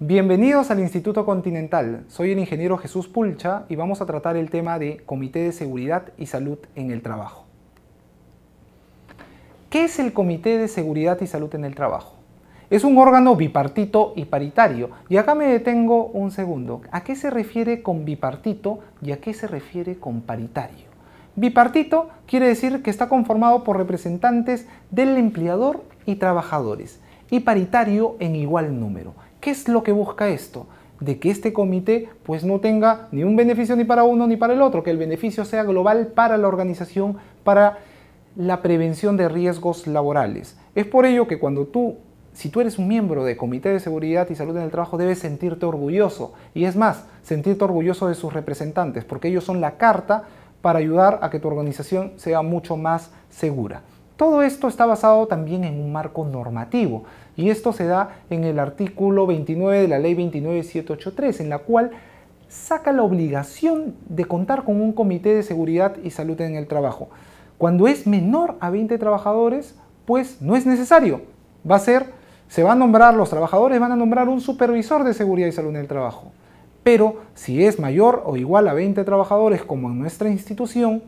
Bienvenidos al Instituto Continental. Soy el ingeniero Jesús Pulcha y vamos a tratar el tema de Comité de Seguridad y Salud en el Trabajo. ¿Qué es el Comité de Seguridad y Salud en el Trabajo? Es un órgano bipartito y paritario. Y acá me detengo un segundo. ¿A qué se refiere con bipartito y a qué se refiere con paritario? Bipartito quiere decir que está conformado por representantes del empleador y trabajadores, y paritario en igual número. ¿Qué es lo que busca esto? De que este comité pues no tenga ni un beneficio ni para uno ni para el otro, que el beneficio sea global para la organización, para la prevención de riesgos laborales. Es por ello que cuando tú, si tú eres un miembro de Comité de Seguridad y Salud en el Trabajo, debes sentirte orgulloso. Y es más, sentirte orgulloso de sus representantes, porque ellos son la carta para ayudar a que tu organización sea mucho más segura. Todo esto está basado también en un marco normativo y esto se da en el artículo 29 de la ley 29783, en la cual saca la obligación de contar con un comité de seguridad y salud en el trabajo. Cuando es menor a 20 trabajadores, pues no es necesario. Va a ser, se va a nombrar, los trabajadores van a nombrar un supervisor de seguridad y salud en el trabajo. Pero si es mayor o igual a 20 trabajadores, como en nuestra institución,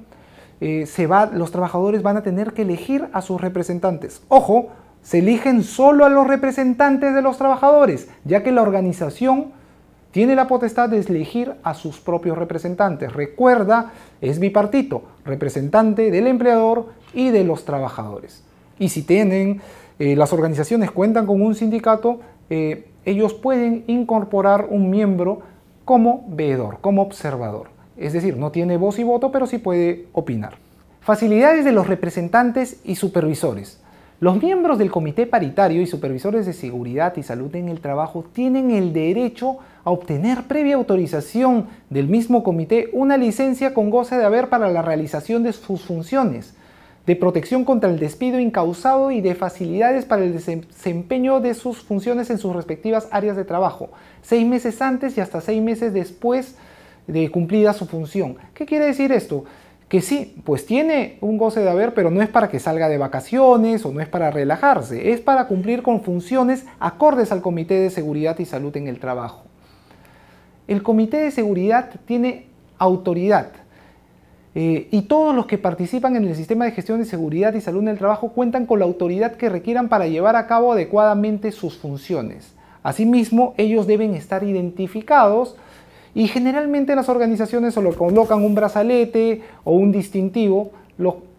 eh, se va, los trabajadores van a tener que elegir a sus representantes. Ojo, se eligen solo a los representantes de los trabajadores, ya que la organización tiene la potestad de elegir a sus propios representantes. Recuerda, es bipartito, representante del empleador y de los trabajadores. Y si tienen, eh, las organizaciones cuentan con un sindicato, eh, ellos pueden incorporar un miembro como veedor, como observador es decir, no tiene voz y voto, pero sí puede opinar. Facilidades de los representantes y supervisores. Los miembros del Comité Paritario y Supervisores de Seguridad y Salud en el Trabajo tienen el derecho a obtener previa autorización del mismo comité una licencia con goce de haber para la realización de sus funciones, de protección contra el despido incausado y de facilidades para el desempeño de sus funciones en sus respectivas áreas de trabajo, seis meses antes y hasta seis meses después de cumplida su función. ¿Qué quiere decir esto? Que sí, pues tiene un goce de haber, pero no es para que salga de vacaciones o no es para relajarse, es para cumplir con funciones acordes al Comité de Seguridad y Salud en el Trabajo. El Comité de Seguridad tiene autoridad eh, y todos los que participan en el sistema de gestión de seguridad y salud en el trabajo cuentan con la autoridad que requieran para llevar a cabo adecuadamente sus funciones. Asimismo, ellos deben estar identificados y generalmente las organizaciones solo colocan un brazalete o un distintivo.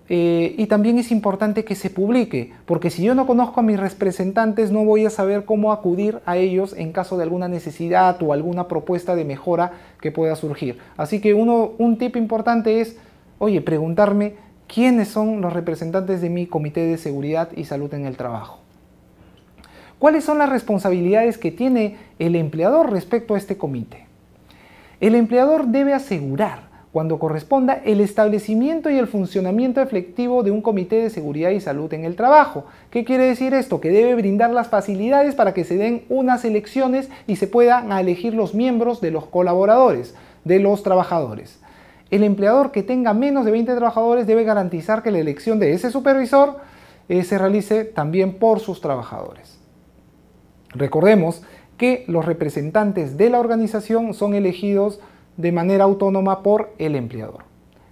Eh, y también es importante que se publique, porque si yo no conozco a mis representantes no voy a saber cómo acudir a ellos en caso de alguna necesidad o alguna propuesta de mejora que pueda surgir. Así que uno, un tip importante es, oye, preguntarme quiénes son los representantes de mi Comité de Seguridad y Salud en el Trabajo. ¿Cuáles son las responsabilidades que tiene el empleador respecto a este comité? El empleador debe asegurar, cuando corresponda, el establecimiento y el funcionamiento efectivo de un comité de seguridad y salud en el trabajo. ¿Qué quiere decir esto? Que debe brindar las facilidades para que se den unas elecciones y se puedan elegir los miembros de los colaboradores, de los trabajadores. El empleador que tenga menos de 20 trabajadores debe garantizar que la elección de ese supervisor eh, se realice también por sus trabajadores. Recordemos que los representantes de la organización son elegidos de manera autónoma por el empleador.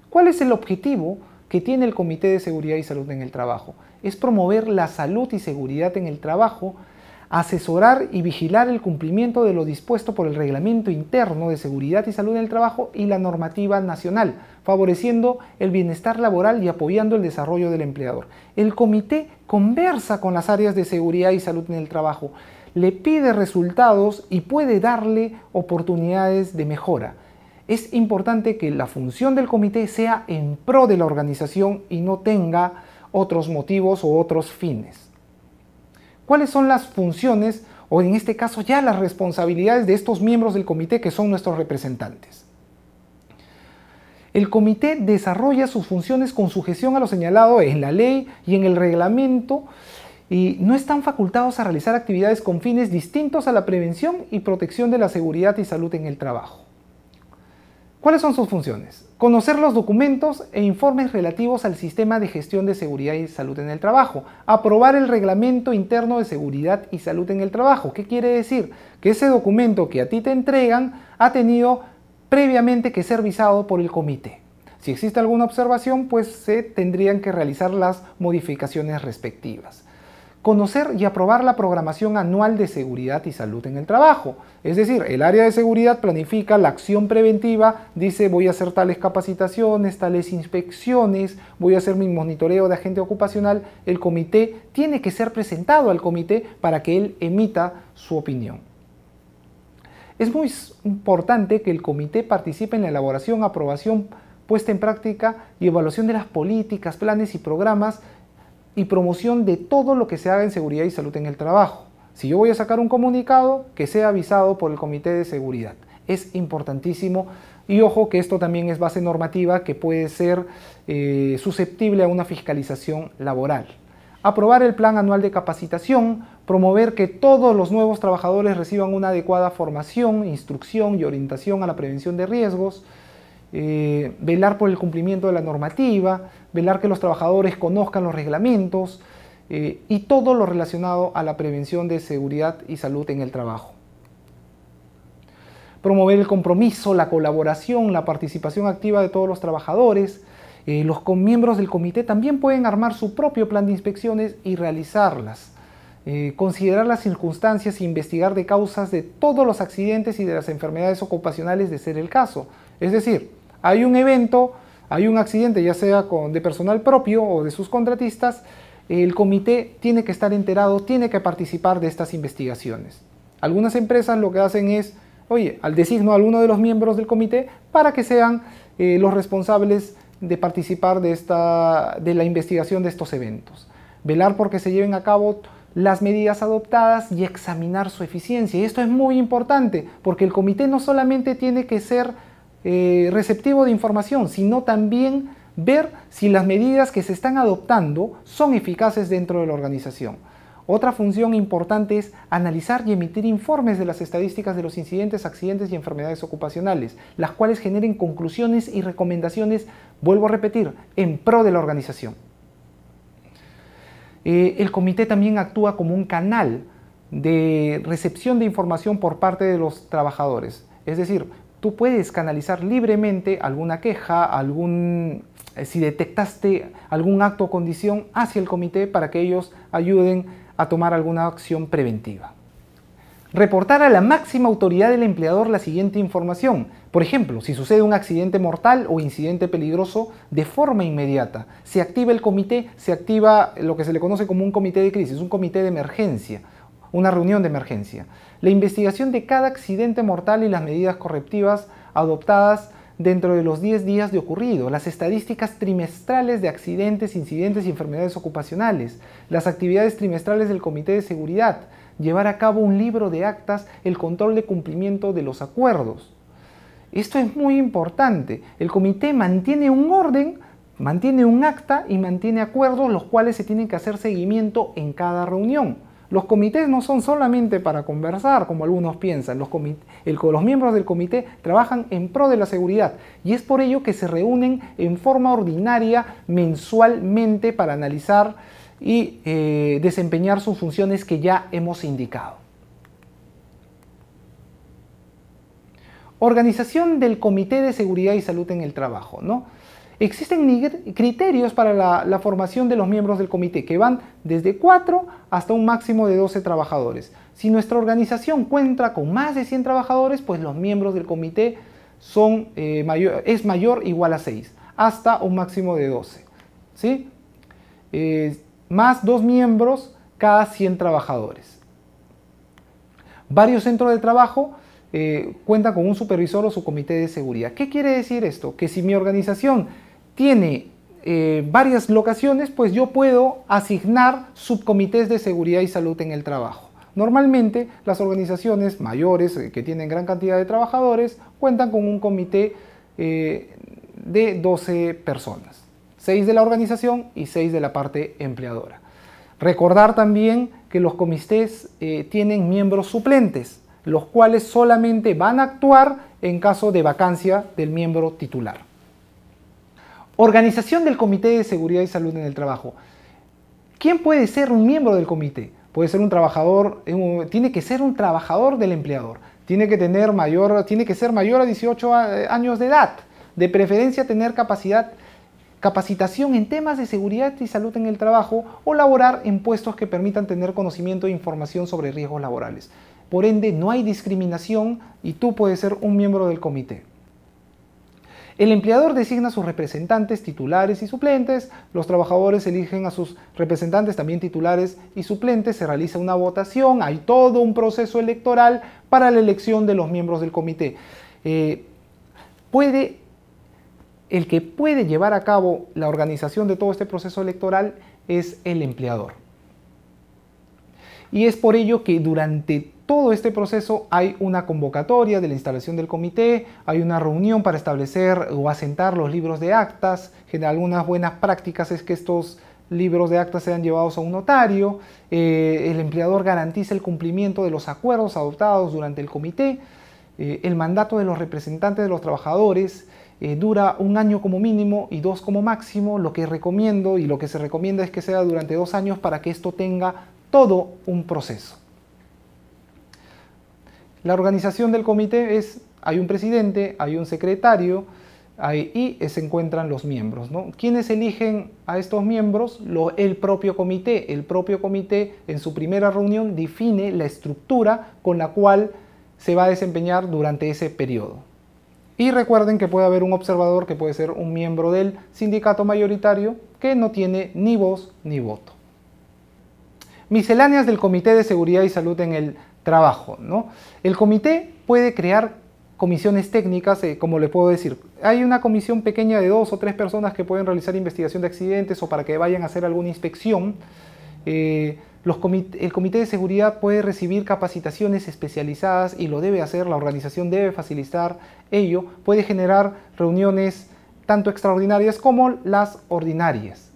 ¿Cuál es el objetivo que tiene el Comité de Seguridad y Salud en el Trabajo? Es promover la salud y seguridad en el trabajo, asesorar y vigilar el cumplimiento de lo dispuesto por el Reglamento Interno de Seguridad y Salud en el Trabajo y la normativa nacional, favoreciendo el bienestar laboral y apoyando el desarrollo del empleador. El comité conversa con las áreas de seguridad y salud en el trabajo le pide resultados y puede darle oportunidades de mejora. Es importante que la función del comité sea en pro de la organización y no tenga otros motivos o otros fines. ¿Cuáles son las funciones o en este caso ya las responsabilidades de estos miembros del comité que son nuestros representantes? El comité desarrolla sus funciones con sujeción a lo señalado en la ley y en el reglamento y no están facultados a realizar actividades con fines distintos a la prevención y protección de la seguridad y salud en el trabajo. ¿Cuáles son sus funciones? Conocer los documentos e informes relativos al sistema de gestión de seguridad y salud en el trabajo. Aprobar el reglamento interno de seguridad y salud en el trabajo. ¿Qué quiere decir? Que ese documento que a ti te entregan ha tenido previamente que ser visado por el comité. Si existe alguna observación, pues se tendrían que realizar las modificaciones respectivas conocer y aprobar la programación anual de seguridad y salud en el trabajo. Es decir, el área de seguridad planifica la acción preventiva, dice voy a hacer tales capacitaciones, tales inspecciones, voy a hacer mi monitoreo de agente ocupacional. El comité tiene que ser presentado al comité para que él emita su opinión. Es muy importante que el comité participe en la elaboración, aprobación, puesta en práctica y evaluación de las políticas, planes y programas y promoción de todo lo que se haga en seguridad y salud en el trabajo. Si yo voy a sacar un comunicado, que sea avisado por el Comité de Seguridad. Es importantísimo y ojo que esto también es base normativa que puede ser eh, susceptible a una fiscalización laboral. Aprobar el plan anual de capacitación, promover que todos los nuevos trabajadores reciban una adecuada formación, instrucción y orientación a la prevención de riesgos, eh, velar por el cumplimiento de la normativa, velar que los trabajadores conozcan los reglamentos eh, y todo lo relacionado a la prevención de seguridad y salud en el trabajo. Promover el compromiso, la colaboración, la participación activa de todos los trabajadores. Eh, los miembros del comité también pueden armar su propio plan de inspecciones y realizarlas. considerar las circunstancias e investigar de causas de todos los accidentes y de las enfermedades ocupacionales de ser el caso. Es decir, hay un evento, hay un accidente, ya sea con, de personal propio o de sus contratistas, el comité tiene que estar enterado, tiene que participar de estas investigaciones. Algunas empresas lo que hacen es, oye, al designo a alguno de los miembros del comité para que sean eh, los responsables de participar de, esta, de la investigación de estos eventos. Velar porque se lleven a cabo las medidas adoptadas y examinar su eficiencia. Y esto es muy importante porque el comité no solamente tiene que ser eh, receptivo de información, sino también ver si las medidas que se están adoptando son eficaces dentro de la organización. Otra función importante es analizar y emitir informes de las estadísticas de los incidentes, accidentes y enfermedades ocupacionales, las cuales generen conclusiones y recomendaciones, vuelvo a repetir, en pro de la organización. Eh, el comité también actúa como un canal de recepción de información por parte de los trabajadores. Es decir, tú puedes canalizar libremente alguna queja, eh, si detectaste algún acto o condición hacia el comité para que ellos ayuden a tomar alguna acción preventiva. Reportar a la máxima autoridad del empleador la siguiente información. Por ejemplo, si sucede un accidente mortal o incidente peligroso, de forma inmediata se activa el comité, se activa lo que se le conoce como un comité de crisis, un comité de emergencia una reunión de emergencia, la investigación de cada accidente mortal y las medidas correctivas adoptadas dentro de los 10 días de ocurrido, las estadísticas trimestrales de accidentes, incidentes y enfermedades ocupacionales, las actividades trimestrales del Comité de Seguridad, llevar a cabo un libro de actas, el control de cumplimiento de los acuerdos. Esto es muy importante. El comité mantiene un orden, mantiene un acta y mantiene acuerdos los cuales se tienen que hacer seguimiento en cada reunión. Los comités no son solamente para conversar, como algunos piensan. Los, los, miembros del comité trabajan en pro de la seguridad y es por ello que se reúnen en forma ordinaria mensualmente para analizar y eh, desempeñar sus funciones que ya hemos indicado. Organización del Comité de Seguridad y Salud en el Trabajo. ¿no? Existen criterios para la, formación de los miembros del comité, que van desde 4 hasta un máximo de 12 trabajadores. Si nuestra organización cuenta con más de 100 trabajadores, pues los miembros del comité son, eh, mayor, es mayor o igual a 6, hasta un máximo de 12. ¿sí? Eh, más dos miembros cada 100 trabajadores. Varios centros de trabajo eh, cuentan con un supervisor o su comité de seguridad. ¿Qué quiere decir esto? Que si mi organización tiene eh, varias locaciones, pues yo puedo asignar subcomités de seguridad y salud en el trabajo. Normalmente las organizaciones mayores eh, que tienen gran cantidad de trabajadores cuentan con un comité eh, de 12 personas, 6 de la organización y 6 de la parte empleadora. Recordar también que los comités tienen miembros suplentes, los cuales solamente van a actuar en caso de vacancia del miembro titular. Organización del Comité de Seguridad y Salud en el Trabajo. ¿Quién puede ser un miembro del comité? Puede ser un trabajador, eh, tiene que ser un trabajador del empleador, tiene que, tener mayor, tiene que ser mayor a 18 eh, años de edad, de preferencia tener capacidad, capacitación en temas de seguridad y salud en el trabajo o laborar en puestos que permitan tener conocimiento e información sobre riesgos laborales. Por ende, no hay discriminación y tú puedes ser un miembro del comité. El empleador designa a sus representantes titulares y suplentes, los trabajadores eligen a sus representantes también titulares y suplentes, se realiza una votación, hay todo un proceso electoral para la elección de los miembros del comité. Eh, puede, el que puede llevar a cabo la organización de todo este proceso electoral es el empleador. Y es por ello que durante todo este proceso hay una convocatoria de la instalación del comité, hay una reunión para establecer o asentar los libros de actas, algunas buenas prácticas es que estos libros de actas sean llevados a un notario, eh, el empleador garantiza el cumplimiento de los acuerdos adoptados durante el comité, eh, el mandato de los representantes de los trabajadores eh, dura un año como mínimo y dos como máximo, lo que recomiendo y lo que se recomienda es que sea durante dos años para que esto tenga todo un proceso. La organización del comité es, hay un presidente, hay un secretario y se encuentran los miembros. ¿no? ¿Quiénes eligen a estos miembros? Lo, el propio comité. El propio comité en su primera reunión define la estructura con la cual se va a desempeñar durante ese periodo. Y recuerden que puede haber un observador que puede ser un miembro del sindicato mayoritario que no tiene ni voz ni voto. Misceláneas del Comité de Seguridad y Salud en el trabajo. El comité puede crear comisiones técnicas, eh, como le puedo decir. Hay una comisión pequeña de dos o tres personas que pueden realizar investigación de accidentes o para que vayan a hacer alguna inspección. Eh, el Comité de Seguridad puede recibir capacitaciones especializadas y lo debe hacer, la organización debe facilitar ello, puede generar reuniones tanto extraordinarias como las ordinarias.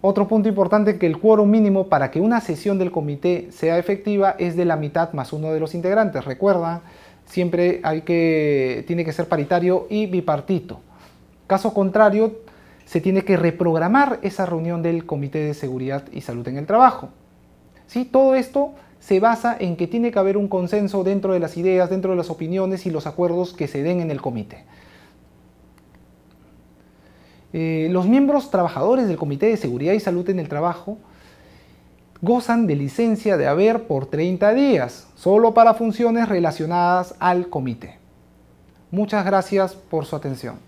Otro punto importante es que el quórum mínimo para que una sesión del comité sea efectiva es de la mitad más uno de los integrantes. Recuerda, siempre tiene que ser paritario y bipartito. Caso contrario, se tiene que reprogramar esa reunión del Comité de Seguridad y Salud en el Trabajo. ¿Sí? Todo esto se basa en que tiene que haber un consenso dentro de las ideas, dentro de las opiniones y los acuerdos que se den en el comité. Eh, los miembros trabajadores del Comité de Seguridad y Salud en el Trabajo gozan de licencia de haber por 30 días, solo para funciones relacionadas al comité. Muchas gracias por su atención.